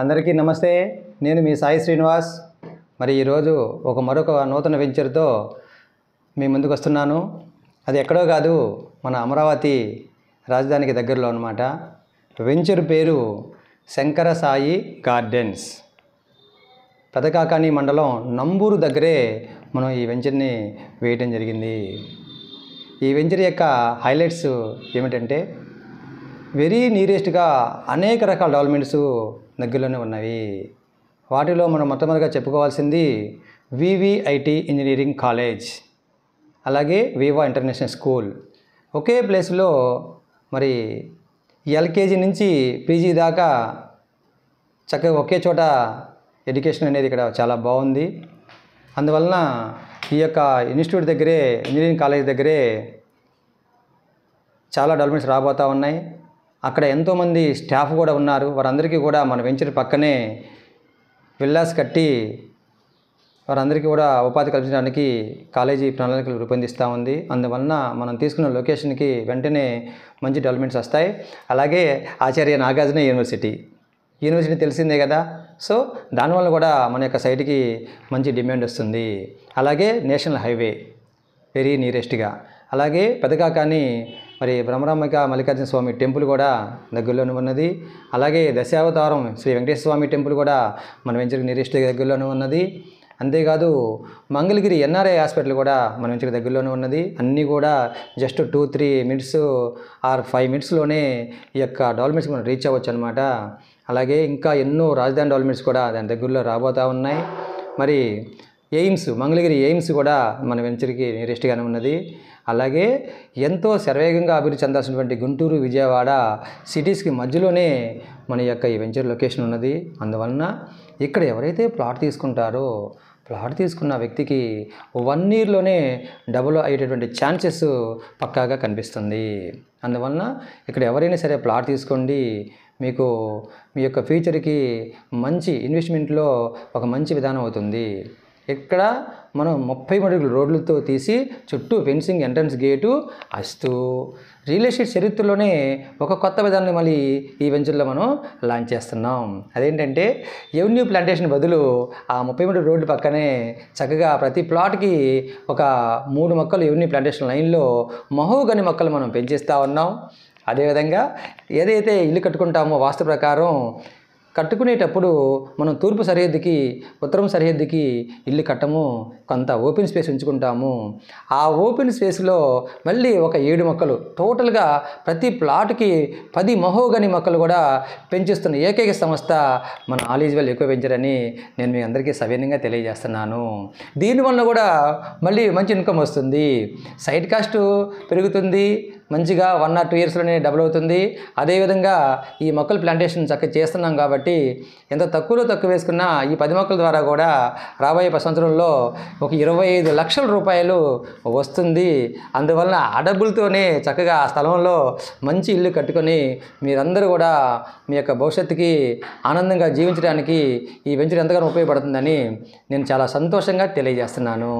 అందరికీ నమస్తే నేను మీ సాయి శ్రీనివాస్ మరి ఈరోజు ఒక మరొక నూతన వెంచర్తో మీ ముందుకు వస్తున్నాను అది ఎక్కడో కాదు మన అమరావతి రాజధానికి దగ్గరలో అనమాట వెంచర్ పేరు శంకర సాయి గార్డెన్స్ పెదకాకాని మండలం నంబూరు దగ్గరే మనం ఈ వెంచర్ని వేయటం జరిగింది ఈ వెంచర్ యొక్క హైలైట్స్ ఏమిటంటే వెరీ నీరెస్ట్గా అనేక రకాల డెవలప్మెంట్స్ దగ్గరలోనే ఉన్నవి వాటిలో మనం మొట్టమొదటిగా చెప్పుకోవాల్సింది వివిఐటి ఇంజనీరింగ్ కాలేజ్ అలాగే వివా ఇంటర్నేషనల్ స్కూల్ ఒకే ప్లేస్లో మరి ఎల్కేజీ నుంచి పీజీ దాకా చక్కగా ఒకే చోట ఎడ్యుకేషన్ అనేది ఇక్కడ చాలా బాగుంది అందువలన ఈ యొక్క ఇన్స్టిట్యూట్ దగ్గరే ఇంజనీరింగ్ కాలేజ్ దగ్గరే చాలా డెవలప్మెంట్స్ రాబోతూ ఉన్నాయి అక్కడ ఎంతోమంది స్టాఫ్ కూడా ఉన్నారు వారందరికీ కూడా మన వెంచర్ పక్కనే విల్లాస్ కట్టి వారందరికీ కూడా ఉపాధి కల్పించడానికి కాలేజీ ప్రణాళికలు రూపొందిస్తూ ఉంది అందువలన మనం తీసుకున్న లొకేషన్కి వెంటనే మంచి డెవలప్మెంట్స్ వస్తాయి అలాగే ఆచార్య నాగార్జున యూనివర్సిటీ యూనివర్సిటీ తెలిసిందే కదా సో దానివల్ల కూడా మన యొక్క సైట్కి మంచి డిమాండ్ వస్తుంది అలాగే నేషనల్ హైవే వెరీ నియరెస్ట్గా అలాగే కానీ మరి బ్రహ్మరామిక మల్లికార్జున స్వామి టెంపుల్ కూడా దగ్గరలోనే ఉన్నది అలాగే దశావతారం శ్రీ వెంకటేశ్వర స్వామి టెంపుల్ కూడా మన వెంచరికి నిరీష్ దగ్గరలోనే ఉన్నది అంతేకాదు మంగళగిరి ఎన్ఆర్ఐ హాస్పిటల్ కూడా మన ఇంటికి దగ్గరలోనే ఉన్నది అన్నీ కూడా just two three minutes or five మినిట్స్లోనే ఈ యొక్క డాల్మెంట్స్ మనం రీచ్ అవ్వచ్చు అనమాట అలాగే ఇంకా ఎన్నో రాజధాని డాల్మెంట్స్ కూడా దాని దగ్గరలో రాబోతూ ఉన్నాయి మరి ఎయిమ్స్ మంగళగిరి ఎయిమ్స్ కూడా మన వెంచర్కి నియరెస్ట్గానే ఉన్నది అలాగే ఎంతో శరవేగంగా అభివృద్ధి చెందాల్సినటువంటి గుంటూరు విజయవాడ సిటీస్కి మధ్యలోనే మన యొక్క ఈ వెంచర్ లొకేషన్ ఉన్నది అందువలన ఇక్కడ ఎవరైతే ప్లాట్ తీసుకుంటారో ప్లాట్ తీసుకున్న వ్యక్తికి వన్ ఇయర్లోనే డబుల్ అయ్యేటటువంటి ఛాన్సెస్ పక్కాగా కనిపిస్తుంది అందువలన ఇక్కడ ఎవరైనా సరే ప్లాట్ తీసుకోండి మీకు మీ యొక్క ఫ్యూచర్కి మంచి ఇన్వెస్ట్మెంట్లో ఒక మంచి విధానం అవుతుంది ఇక్కడ మనం ముప్పై మడుగులు రోడ్లతో తీసి చుట్టూ ఫెన్సింగ్ ఎంట్రన్స్ గేటు అస్తూ రియల్ ఎస్టేట్ చరిత్రలోనే ఒక కొత్త విధానాన్ని మళ్ళీ ఈ వెంచర్లో మనం లాంచ్ చేస్తున్నాం అదేంటంటే ఎవెన్యూ ప్లాంటేషన్ బదులు ఆ ముప్పై మూడు రోడ్డు పక్కనే చక్కగా ప్రతి ప్లాట్కి ఒక మూడు మొక్కలు ఎవెన్యూ ప్లాంటేషన్ లైన్లో మహోగని మొక్కలు మనం పెంచేస్తూ ఉన్నాం అదేవిధంగా ఏదైతే ఇల్లు కట్టుకుంటామో వాస్తు ప్రకారం కట్టుకునేటప్పుడు మనం తూర్పు సరిహద్దుకి ఉత్తరం సరిహద్దుకి ఇల్లు కట్టము కొంత ఓపెన్ స్పేస్ ఉంచుకుంటాము ఆ ఓపెన్ స్పేస్లో మళ్ళీ ఒక ఏడు మొక్కలు టోటల్గా ప్రతి ప్లాట్కి పది మహోగని మొక్కలు కూడా పెంచిస్తున్న ఏకైక సంస్థ మన ఆలీజ్ వాళ్ళు ఎక్కువ పెంచారని నేను మీ అందరికీ సవీనంగా తెలియజేస్తున్నాను దీనివల్ల కూడా మళ్ళీ మంచి ఇన్కమ్ వస్తుంది సైడ్ కాస్ట్ పెరుగుతుంది మంచిగా వన్ ఆర్ టూ ఇయర్స్లోనే డబుల్ అవుతుంది అదేవిధంగా ఈ మొక్కల ప్లాంటేషన్ చక్కగా చేస్తున్నాం కాబట్టి ఎంత తక్కువలో తక్కువ వేసుకున్నా ఈ పది మొక్కల ద్వారా కూడా రాబోయే సంవత్సరంలో ఒక ఇరవై ఐదు లక్షల రూపాయలు వస్తుంది అందువలన ఆ డబ్బులతోనే చక్కగా ఆ స్థలంలో మంచి ఇల్లు కట్టుకొని మీరందరూ కూడా మీ యొక్క భవిష్యత్తుకి ఆనందంగా జీవించడానికి ఈ వెంచర్ ఎంతగానో ఉపయోగపడుతుందని నేను చాలా సంతోషంగా తెలియజేస్తున్నాను